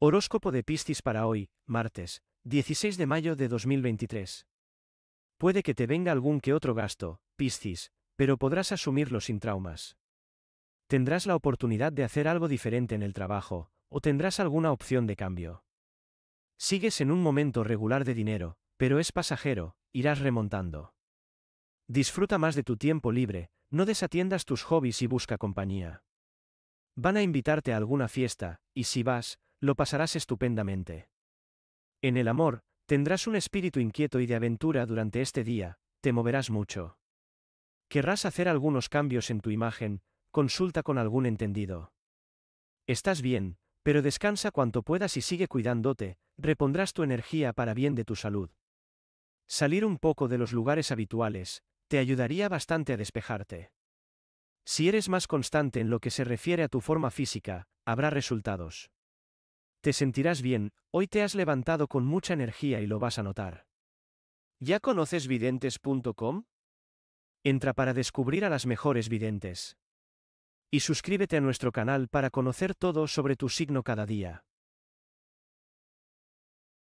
Horóscopo de Piscis para hoy, martes, 16 de mayo de 2023. Puede que te venga algún que otro gasto, Piscis, pero podrás asumirlo sin traumas. Tendrás la oportunidad de hacer algo diferente en el trabajo, o tendrás alguna opción de cambio. Sigues en un momento regular de dinero, pero es pasajero, irás remontando. Disfruta más de tu tiempo libre, no desatiendas tus hobbies y busca compañía. Van a invitarte a alguna fiesta, y si vas, lo pasarás estupendamente. En el amor, tendrás un espíritu inquieto y de aventura durante este día, te moverás mucho. Querrás hacer algunos cambios en tu imagen, consulta con algún entendido. Estás bien, pero descansa cuanto puedas y sigue cuidándote, repondrás tu energía para bien de tu salud. Salir un poco de los lugares habituales, te ayudaría bastante a despejarte. Si eres más constante en lo que se refiere a tu forma física, habrá resultados. Te sentirás bien, hoy te has levantado con mucha energía y lo vas a notar. ¿Ya conoces videntes.com? Entra para descubrir a las mejores videntes. Y suscríbete a nuestro canal para conocer todo sobre tu signo cada día.